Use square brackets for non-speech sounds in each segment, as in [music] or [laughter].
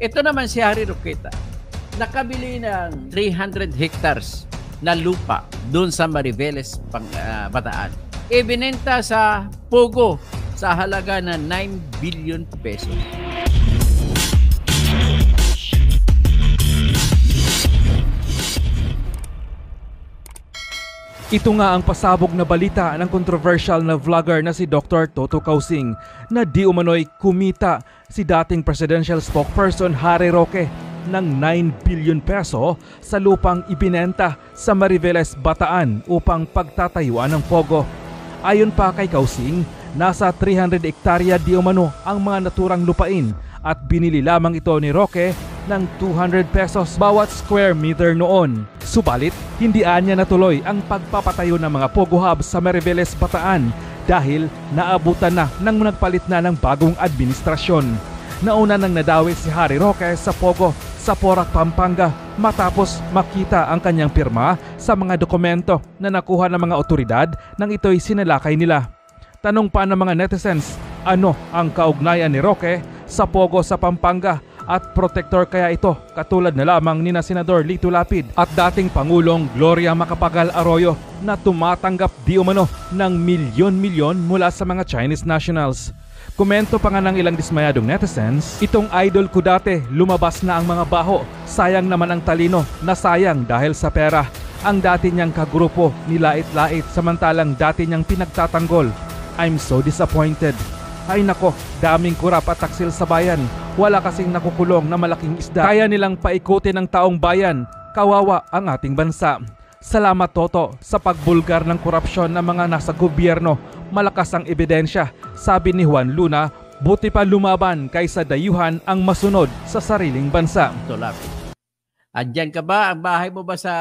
Ito naman si Harry Roqueta. Nakabili ng 300 hectares na lupa doon sa Mariveles, pang, uh, Bataan. Ibinenta sa Pogo sa halaga na 9 billion pesos. Ito nga ang pasabog na balita ng controversial na vlogger na si Dr. Toto Kausing na di umano'y kumita si dating presidential spokesperson Harry Roque ng 9 billion peso sa lupang ibinenta sa Mariveles Bataan upang pagtatayuan ng pogo. Ayon pa kay Kausing, nasa 300 ektarya di umano ang mga naturang lupain at binili lamang ito ni Roque ng 200 pesos bawat square meter noon. Subalit, hindian niya natuloy ang pagpapatayo ng mga pogo Hub sa Mariveles, Bataan dahil naabutan na ng nagpalit na ng bagong administrasyon. Nauna nang nadawi si Harry Roque sa Pogo sa Porac, Pampanga matapos makita ang kanyang pirma sa mga dokumento na nakuha ng mga otoridad nang ito'y sinalakay nila. Tanong pa ng mga netizens, ano ang kaugnayan ni Roque sa Pogo sa Pampanga at protector kaya ito katulad na lamang ni na Senador Lito Lapid at dating Pangulong Gloria Macapagal Arroyo na tumatanggap di umano ng milyon-milyon mula sa mga Chinese nationals. Komento pa nga ng ilang dismayadong netizens, itong idol ko dati, lumabas na ang mga baho, sayang naman ang talino, nasayang dahil sa pera. Ang dati niyang kagrupo, nilait-lait samantalang dati niyang pinagtatanggol. I'm so disappointed. Ay nako, daming kurap at taksil sa bayan. Wala kasing nakukulong na malaking isda. Kaya nilang paikutin ng taong bayan. Kawawa ang ating bansa. Salamat Toto sa pagbulgar ng korupsyon ng mga nasa gobyerno. Malakas ang ebidensya, sabi ni Juan Luna, buti pa lumaban kaysa dayuhan ang masunod sa sariling bansa. Dollar. Andyan ka ba? Ang bahay mo ba sa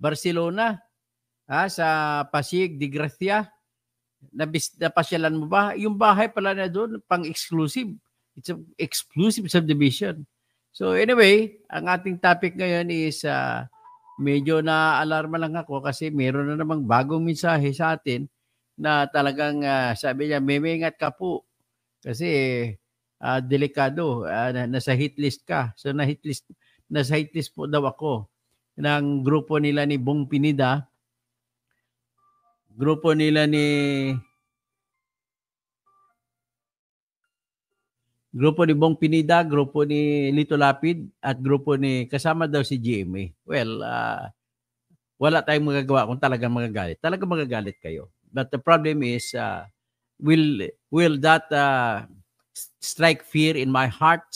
Barcelona? Ha? Sa Pasig de Gracia? Nabis, napasyalan mo ba? Yung bahay pala na doon, pang-exclusive. It's an exclusive subdivision. So anyway, ang ating topic ngayon is uh, medyo na-alarma lang ako kasi meron na namang bagong mensahe sa atin na talagang uh, sabi niya, memengat ka po kasi uh, delikado, uh, nasa hit list ka. So na hit list, nasa hit list po daw ako ng grupo nila ni Bong Pinida grupo nila ni grupo ni Bong Pinida, grupo ni Lito Lapid at grupo ni kasama daw si GMA. Well, uh, wala tayong magagawa kung talagang magagalit. Talagang magagalit kayo. But the problem is uh, will will that uh, strike fear in my heart?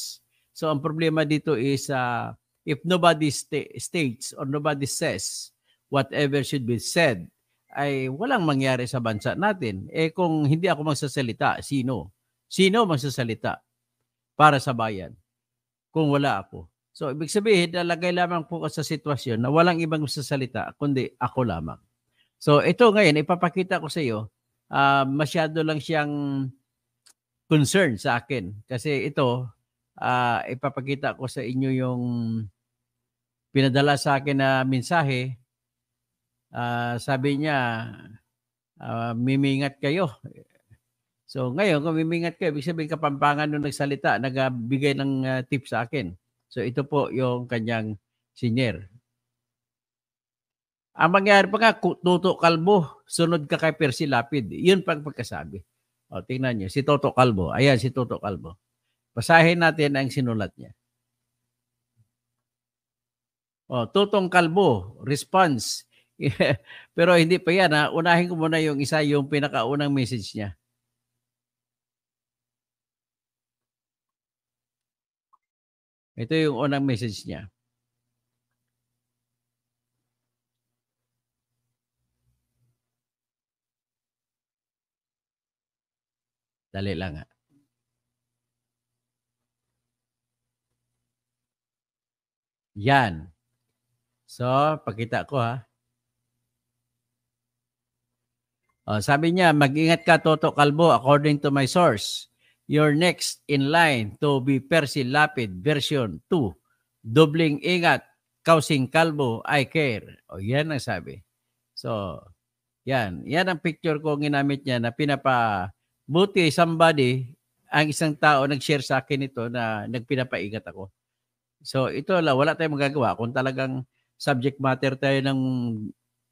So ang problema dito is uh, if nobody sta- states or nobody says whatever should be said ay walang mangyari sa bansa natin. Eh kung hindi ako magsasalita, sino? Sino magsasalita para sa bayan kung wala ako? So ibig sabihin, nalagay lamang po ako sa sitwasyon na walang ibang magsasalita kundi ako lamang. So ito ngayon, ipapakita ko sa iyo, uh, masyado lang siyang concern sa akin. Kasi ito, uh, ipapakita ko sa inyo yung pinadala sa akin na mensahe uh, sabi niya, uh, mimingat kayo. So ngayon, kung mimingat kayo, ibig sabihin kapampangan nung nagsalita, nagbigay ng uh, tip sa akin. So ito po yung kanyang senior. Ang mangyari pa nga, Toto Kalbo, sunod ka kay Percy Lapid. Yun pang pagkasabi. O, tingnan nyo, si Toto Kalbo. Ayan, si Toto Kalbo. Basahin natin ang sinulat niya. O, Totong Kalbo, response [laughs] Pero hindi pa yan. Ha? Unahin ko muna yung isa, yung pinakaunang message niya. Ito yung unang message niya. Dali lang ha. Yan. So, pakita ko ha. Uh, sabi niya, mag-ingat ka Toto Kalbo, according to my source. You're next in line to be Percy Lapid version 2. Dobling ingat, causing kalbo, I care. O oh, yan ang sabi. So, yan. Yan ang picture ko ginamit niya na pinapa buti somebody, ang isang tao nag-share sa akin ito na nagpinapaigat ako. So ito wala tayong magagawa kung talagang subject matter tayo ng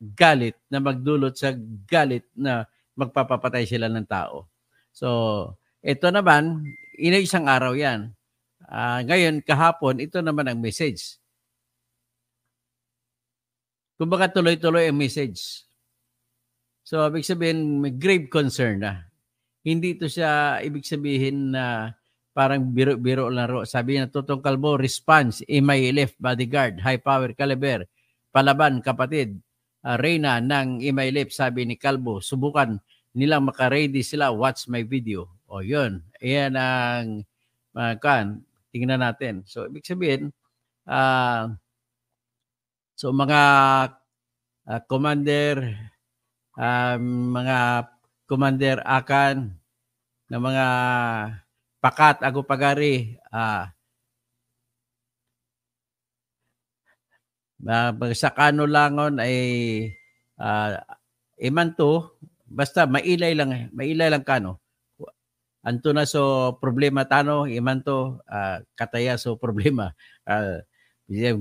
galit na magdulot sa galit na magpapapatay sila ng tao. So, ito naman, ina isang araw yan. Uh, ngayon, kahapon, ito naman ang message. Kumbaga tuloy-tuloy ang message. So, ibig sabihin, may grave concern na. Hindi ito siya, ibig sabihin na parang biro-biro laro. Sabi na Totong Kalbo, response, MILF, bodyguard, high power caliber, palaban, kapatid, uh, Reyna ng Imailip, sabi ni Kalbo, subukan nilang makaready sila, watch my video. O yun, ayan ang uh, kan, tingnan natin. So ibig sabihin, uh, so mga uh, commander, uh, mga commander akan, ng mga pakat, agupagari, uh, Uh, sa Kanulangon ay uh, ah, imanto, basta mailay lang, mailay lang kano. Anto na so problema tano, imanto, uh, ah, kataya so problema. Uh,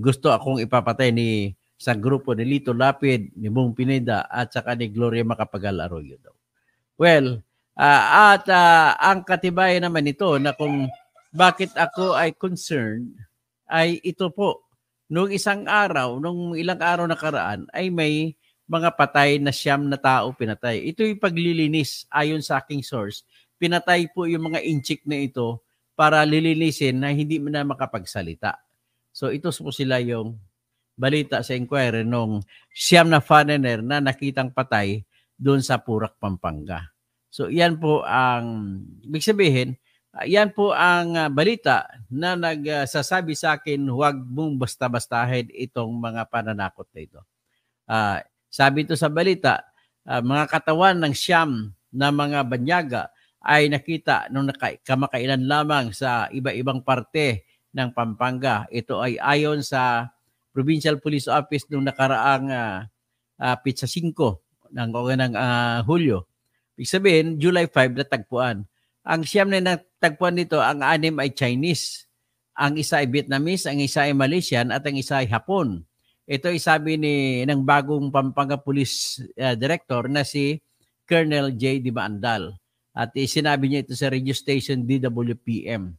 gusto akong ipapatay ni sa grupo ni Lito Lapid, ni Bong Pineda at saka ni Gloria Macapagal Arroyo daw. Well, uh, at uh, ang katibayan naman nito na kung bakit ako ay concerned ay ito po Noong isang araw, noong ilang araw nakaraan, ay may mga patay na siyam na tao pinatay. Ito yung paglilinis ayon sa aking source. Pinatay po yung mga inchik na ito para lilinisin na hindi mo na makapagsalita. So ito po sila yung balita sa inquiry nung siyam na funnener na nakitang patay doon sa Purak, Pampanga. So yan po ang, ibig sabihin, yan po ang uh, balita na nagsasabi uh, sa akin, huwag mong basta-bastahin itong mga pananakot na ito. Uh, sabi ito sa balita, uh, mga katawan ng siyam na mga banyaga ay nakita nung naka- kamakailan lamang sa iba-ibang parte ng Pampanga. Ito ay ayon sa Provincial Police Office nung nakaraang uh, uh, Pizza 5 ng, ng uh, Hulyo. Ibig sabihin, July 5 natagpuan ang siyam na natagpuan nito, ang anim ay Chinese. Ang isa ay Vietnamese, ang isa ay Malaysian, at ang isa ay Hapon. Ito ay sabi ni, ng bagong Pampanga Police uh, Director na si Colonel J. Dimaandal. At sinabi niya ito sa registration station DWPM.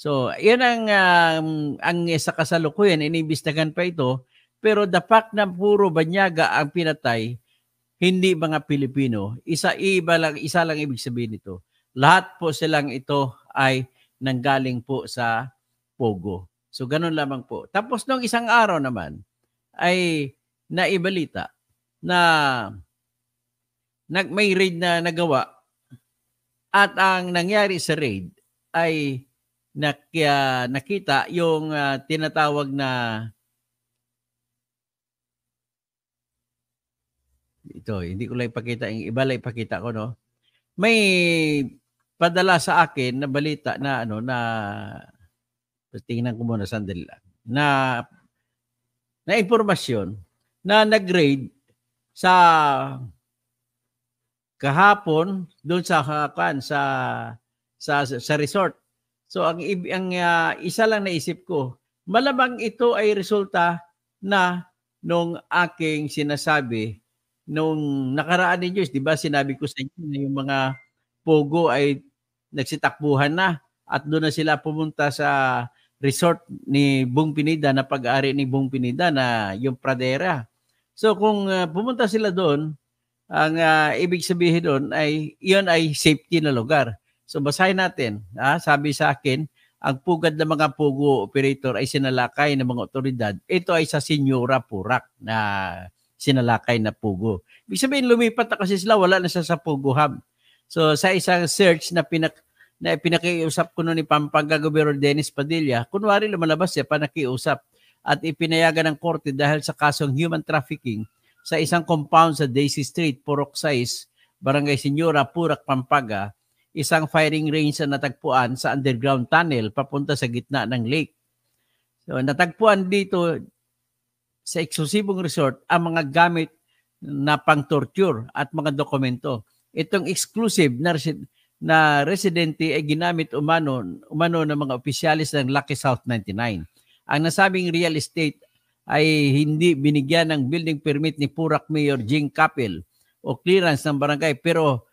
So, yun ang, um, ang sa kasalukuyan, inibistagan pa ito. Pero the fact na puro Banyaga ang pinatay, hindi mga Pilipino, isa, iba lang, isa lang ibig sabihin nito lahat po silang ito ay nanggaling po sa Pogo. So ganun lamang po. Tapos nung isang araw naman ay naibalita na nag may raid na nagawa at ang nangyari sa raid ay nak, uh, nakita yung uh, tinatawag na ito, hindi ko lang ipakita, yung iba lang ipakita ko no may padala sa akin na balita na ano na tingnan ko muna sandali lang na na impormasyon na nag-grade sa kahapon doon sa kan sa sa sa resort. So ang ang uh, isa lang naisip ko, malamang ito ay resulta na nung aking sinasabi nung nakaraan ni Joyce, di ba sinabi ko sa inyo na yung mga Pogo ay nagsitakbuhan na at doon na sila pumunta sa resort ni Bong Pinida na pag-ari ni Bong Pinida na yung Pradera. So kung uh, pumunta sila doon, ang uh, ibig sabihin doon ay iyon ay safety na lugar. So basahin natin. Ah, sabi sa akin, ang pugad ng mga pugo operator ay sinalakay ng mga otoridad. Ito ay sa Senyora Purak na sinalakay na Pugo. Ibig sabihin, lumipat na kasi sila, wala na siya sa Pugo Hub. So sa isang search na pinak na pinakiusap ko noon ni Pampanga Gobernador Dennis Padilla, kunwari lumalabas siya panakiusap at ipinayagan ng korte dahil sa kasong human trafficking sa isang compound sa Daisy Street, Purok 6, Barangay Senyora, Purak, Pampaga, isang firing range na natagpuan sa underground tunnel papunta sa gitna ng lake. So natagpuan dito sa eksklusibong resort ang mga gamit na pang-torture at mga dokumento. Itong exclusive na, resi- na residente ay ginamit umano, umano ng mga opisyalis ng Lucky South 99. Ang nasabing real estate ay hindi binigyan ng building permit ni Purak Mayor Jing Capel o clearance ng barangay pero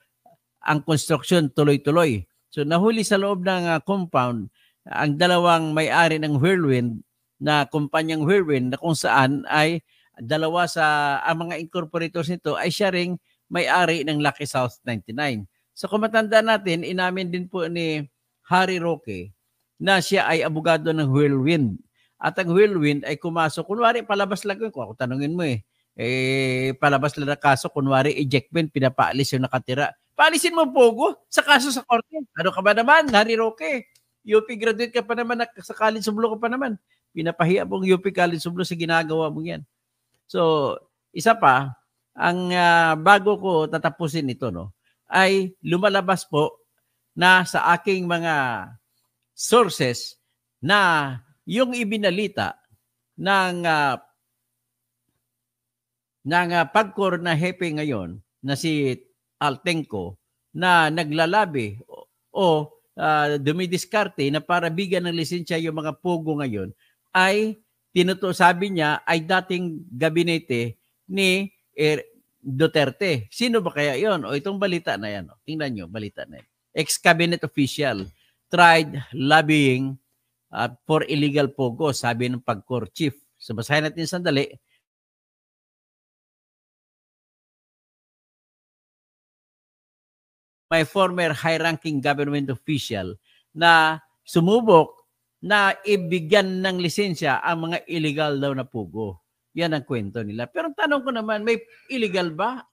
ang construction tuloy-tuloy. So nahuli sa loob ng uh, compound ang dalawang may-ari ng Whirlwind na kumpanyang Whirlwind na kung saan ay dalawa sa ang mga incorporators nito ay sharing may-ari ng Lucky South 99. So kung matanda natin, inamin din po ni Harry Roque na siya ay abogado ng Whirlwind. At ang Whirlwind ay kumasok. Kunwari, palabas lang yun. Kung ako tanungin mo eh, eh palabas lang na kaso. Kunwari, ejectment, pinapaalis yung nakatira. Paalisin mo po Pogo sa kaso sa korte. Ano ka ba naman, Harry Roque? UP graduate ka pa naman, sa college, sublo ka pa naman. Pinapahiya mong UP College of Law sa ginagawa mo yan. So, isa pa, ang uh, bago ko tatapusin ito, no, ay lumalabas po na sa aking mga sources na yung ibinalita ng uh, ng uh, pagkor na hepe ngayon na si Altenko na naglalabi o, o uh, dumidiskarte na para bigyan ng lisensya yung mga pugo ngayon ay tinuto sabi niya ay dating gabinete ni er, Duterte. Sino ba kaya 'yon? O itong balita na 'yan, o. tingnan nyo, balita na 'yan. Ex-cabinet official tried lobbying uh, for illegal pogo, sabi ng Pagcor chief. So natin sandali. my former high-ranking government official na sumubok na ibigyan ng lisensya ang mga illegal daw na pugo. Yan ang kwento nila. Pero ang tanong ko naman, may illegal ba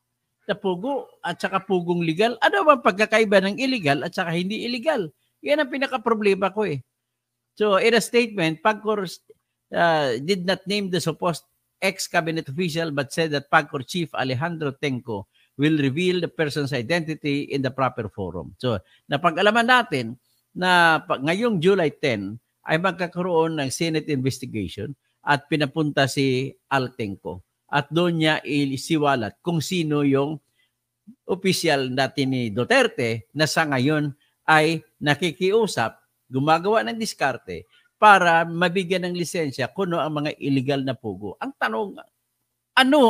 na pugo at saka pugong legal? Ano ba pagkakaiba ng illegal at saka hindi illegal? Yan ang pinaka-problema ko eh. So in a statement, Pagcor uh, did not name the supposed ex-cabinet official but said that Pagcor Chief Alejandro Tenco will reveal the person's identity in the proper forum. So napag-alaman natin na ngayong July 10, ay magkakaroon ng Senate investigation at pinapunta si Altenco. At doon niya isiwalat kung sino yung official natin ni Duterte na sa ngayon ay nakikiusap, gumagawa ng diskarte para mabigyan ng lisensya kuno ang mga illegal na pugo. Ang tanong, ano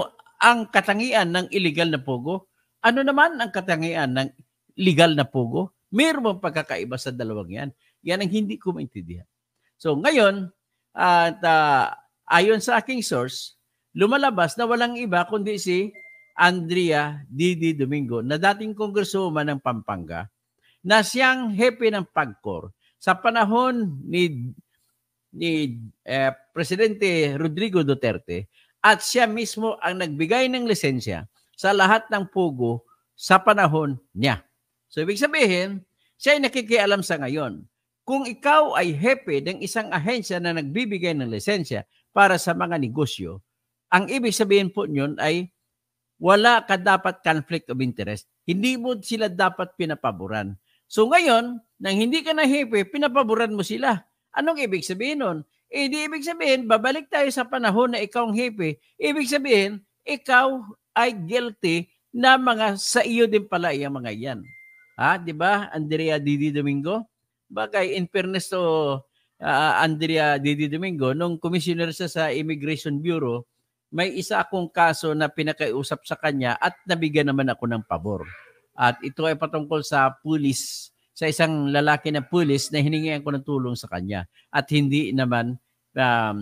ang katangian ng illegal na pugo? Ano naman ang katangian ng legal na pogo? Mayroon pagkakaiba sa dalawang yan? Yan ang hindi ko maintindihan. So ngayon, at uh, ayon sa aking source, lumalabas na walang iba kundi si Andrea Didi Domingo na dating kongreswoman ng Pampanga na siyang hepe ng PAGCOR sa panahon ni ni eh, Presidente Rodrigo Duterte at siya mismo ang nagbigay ng lisensya sa lahat ng pugo sa panahon niya. So ibig sabihin, siya ay nakikialam sa ngayon. Kung ikaw ay hepe ng isang ahensya na nagbibigay ng lisensya para sa mga negosyo, ang ibig sabihin po niyon ay wala ka dapat conflict of interest. Hindi mo sila dapat pinapaboran. So ngayon, nang hindi ka na hepe, pinapaboran mo sila. Anong ibig sabihin nun? Eh, di ibig sabihin, babalik tayo sa panahon na ikaw ang hepe. Ibig sabihin, ikaw ay guilty na mga sa iyo din pala iyang mga yan. Ha? Di ba, Andrea Didi Domingo? Bagay, in fairness to uh, Andrea Didi Domingo, nung commissioner siya sa Immigration Bureau, may isa akong kaso na pinakausap sa kanya at nabigyan naman ako ng pabor. At ito ay patungkol sa pulis, sa isang lalaki na pulis na hiningian ko ng tulong sa kanya. At hindi naman um,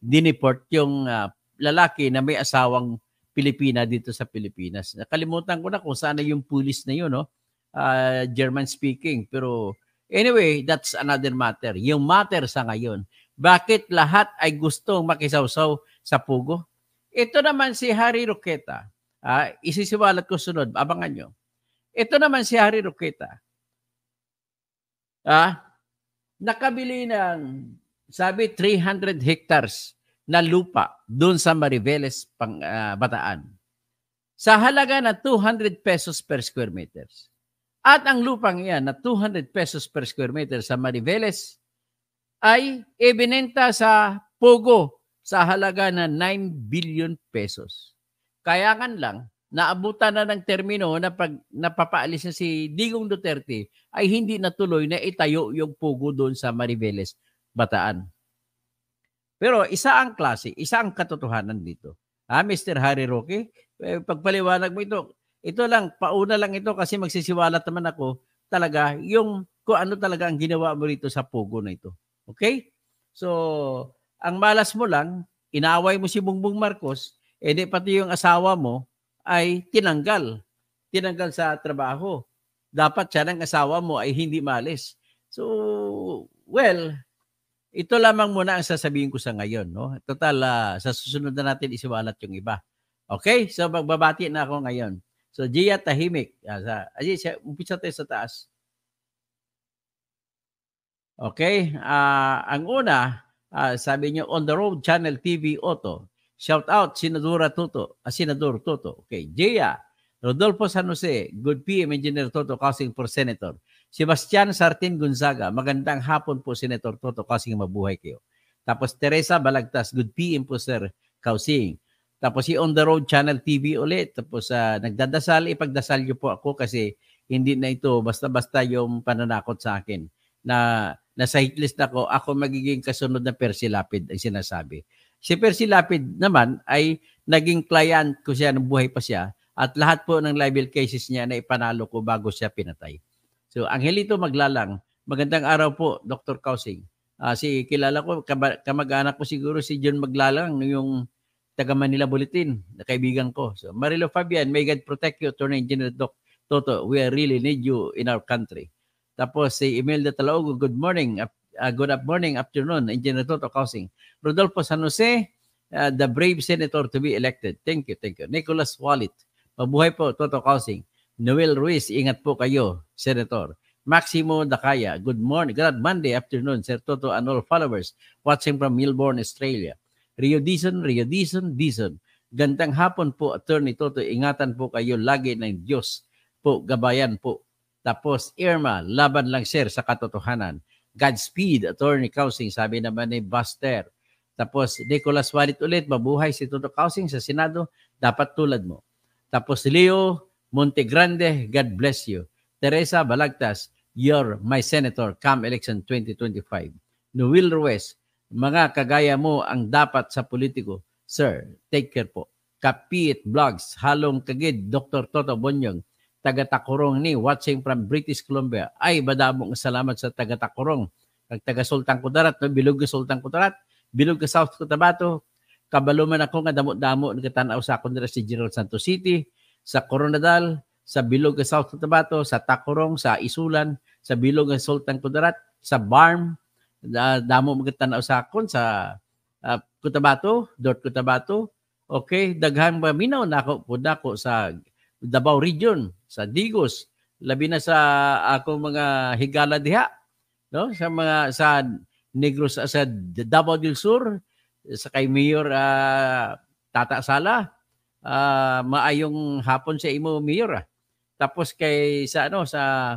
dineport yung uh, lalaki na may asawang Pilipina dito sa Pilipinas. Nakalimutan ko na kung saan yung pulis na yun, no? Uh, German speaking, pero Anyway, that's another matter. Yung matter sa ngayon, bakit lahat ay gustong makisawsaw sa pugo? Ito naman si Harry Roqueta. Uh, isisiwalat ko sunod. Abangan nyo. Ito naman si Harry Roqueta. Ah, nakabili ng sabi 300 hectares na lupa doon sa Mariveles, pang, uh, Bataan. Sa halaga na 200 pesos per square meters. At ang lupang iyan na 200 pesos per square meter sa Mariveles ay ibinenta sa Pogo sa halaga na 9 billion pesos. Kaya kan lang, naabutan na ng termino na pag napapaalis na si Digong Duterte ay hindi natuloy na itayo yung pugo doon sa Mariveles, Bataan. Pero isa ang klase, isa ang katotohanan dito. Ha, ah, Mr. Harry Roque, eh, pagpaliwanag mo ito, ito lang, pauna lang ito kasi magsisiwalat naman ako talaga yung kung ano talaga ang ginawa mo rito sa pugo na ito. Okay? So, ang malas mo lang, inaway mo si Bongbong Marcos, edi eh pati yung asawa mo ay tinanggal. Tinanggal sa trabaho. Dapat siya ng asawa mo ay hindi malis. So, well, ito lamang muna ang sasabihin ko sa ngayon. No? Total, uh, sa susunod na natin isiwalat yung iba. Okay? So, magbabati na ako ngayon. So, Jaya tahimik. Sa, Aziz, umpisa tayo sa taas. Okay? Uh, ang una, uh, sabi niyo, on the road, Channel TV Auto. Shout out, Senadora Toto. Uh, Senador Toto. Okay, Jaya, Rodolfo San Jose, good PM Engineer Toto causing for Senator. Sebastian Sartin Gonzaga, magandang hapon po Senator Toto causing mabuhay kayo. Tapos Teresa Balagtas, good PM po Sir Kausing. Tapos si On the Road Channel TV ulit. Tapos uh, nagdadasal, ipagdasal niyo po ako kasi hindi na ito basta-basta yung pananakot sa akin na nasa hit ako, ako magiging kasunod na Percy Lapid ang sinasabi. Si Percy Lapid naman ay naging client ko siya nung buhay pa siya at lahat po ng libel cases niya na ipanalo ko bago siya pinatay. So, Angelito Maglalang, magandang araw po, Dr. Kausing. Uh, si kilala ko, kamag-anak ko siguro si John Maglalang, yung taga Manila Bulletin, na kaibigan ko. So, Marilo Fabian, may God protect you, Attorney General Doc Toto. We really need you in our country. Tapos si Imelda Talaogo, good morning. Up, uh, ah, good up morning, afternoon, Engineer Toto Housing. Rodolfo San Jose, uh, the brave senator to be elected. Thank you, thank you. Nicholas Wallet, mabuhay po, Toto Housing. Noel Ruiz, ingat po kayo, Senator. Maximo Dakaya, good morning, good Monday afternoon, Sir Toto and all followers watching from Melbourne, Australia. Rio Dizon, Rio Dizon, Dizon. Gandang hapon po, Attorney Toto. Ingatan po kayo lagi ng Diyos po, gabayan po. Tapos, Irma, laban lang sir sa katotohanan. Godspeed, Attorney Kausing, sabi naman ni Buster. Tapos, Nicholas Walit ulit, mabuhay si Toto Kausing sa Senado, dapat tulad mo. Tapos, Leo Montegrande, God bless you. Teresa Balagtas, you're my senator come election 2025. Noel Ruiz, mga kagaya mo ang dapat sa politiko. Sir, take care po. Kapit Vlogs, Halong Kagid, Dr. Toto Bonyong, taga-Takurong ni watching from British Columbia. Ay, badamong salamat sa taga Kag taga-Sultan Kudarat, no? bilog ka Sultan Kudarat, bilog ka South Cotabato, kabaluman ako nga damo-damo nagkatanaw sa akong nila si General Santos City, sa Coronadal, sa bilog ka South Cotabato, sa Takurong, sa Isulan, sa bilog ka Sultan Kudarat, sa Barm, da, damo magtanaw sa akon sa uh, Cotabato, Dort Cotabato. Okay, daghang maminaw na ako po dako sa Davao Region, sa Digos, labi na sa akong mga higala diha, no? Sa mga sa Negros sa Davao del Sur, sa kay Mayor uh, Tata Sala, uh, maayong hapon sa imo Mayor. Tapos kay sa ano sa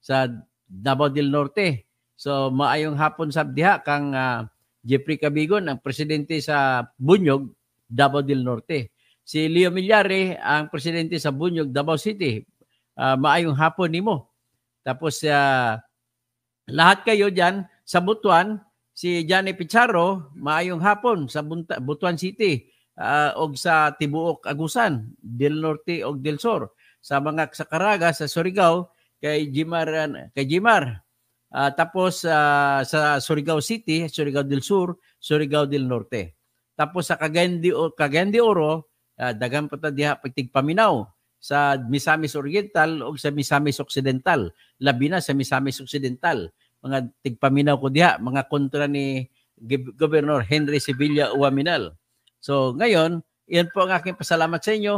sa Davao del Norte, So maayong hapon sa diha kang uh, Jeffrey Cabigon ang presidente sa Bunyog, Davao del Norte. Si Leo Milyare ang presidente sa Bunyog, Davao City. Uh, maayong hapon nimo. Tapos uh, lahat kayo diyan sa Butuan, si Johnny Picharo, maayong hapon sa Butuan City uh, og sa Tibuok Agusan, del Norte og del Sur. Sa mga sa Caraga sa Surigao kay Jimar kay Jimar Uh, tapos uh, sa Surigao City, Surigao del Sur, Surigao del Norte. Tapos sa Cagayan de, Cagayan de Oro, uh, ah, dagan pa ta diha pagtig Paminaw sa Misamis Oriental o sa Misamis Occidental, labi na sa Misamis Occidental. Mga tigpaminaw ko diha, mga kontra ni Governor Henry Sevilla Uaminal. So ngayon, iyan po ang aking pasalamat sa inyo.